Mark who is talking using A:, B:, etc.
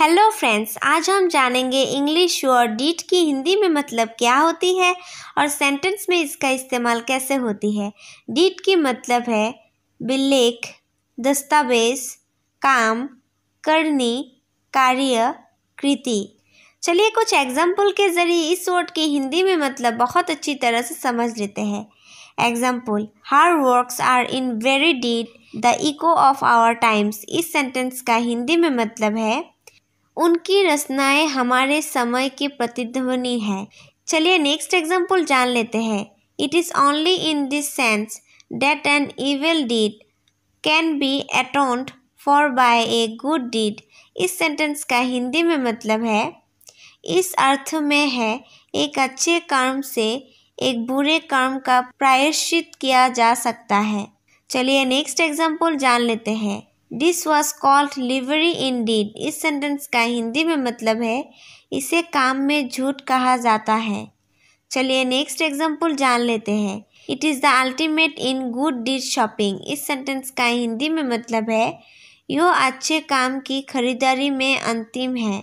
A: hello friends आज हम जानेंगे इंग्लिश वर्ड डीट की हिंदी में मतलब क्या होती है और सेंटेंस में इसका इस्तेमाल कैसे होती है डीट की मतलब है बिल्लेख दस्तावेज काम करनी कार्य कृति चलिए कुछ एग्जाम्पल के ज़रिए इस वर्ड की हिंदी में मतलब बहुत अच्छी तरह से समझ लेते हैं example our works are in very deed the echo of our times इस सेंटेंस का हिंदी में मतलब है उनकी रचनाएं हमारे समय की प्रतिध्वनि है चलिए नेक्स्ट एग्जाम्पल जान लेते हैं it is only in this sense that an evil deed can be atoned for by a good deed इस सेंटेंस का हिंदी में मतलब है इस अर्थ में है एक अच्छे कर्म से एक बुरे कर्म का प्रायश्चित किया जा सकता है चलिए नेक्स्ट एग्जाम्पल जान लेते हैं this was called livery in deed इस सेंटेंस का हिंदी में मतलब है इसे काम में झूठ कहा जाता है चलिए नेक्स्ट एग्जाम्पल जान लेते हैं it is the ultimate in good deed shopping इस सेंटेंस का हिंदी में मतलब है यो अच्छे काम की खरीदारी में अंतिम है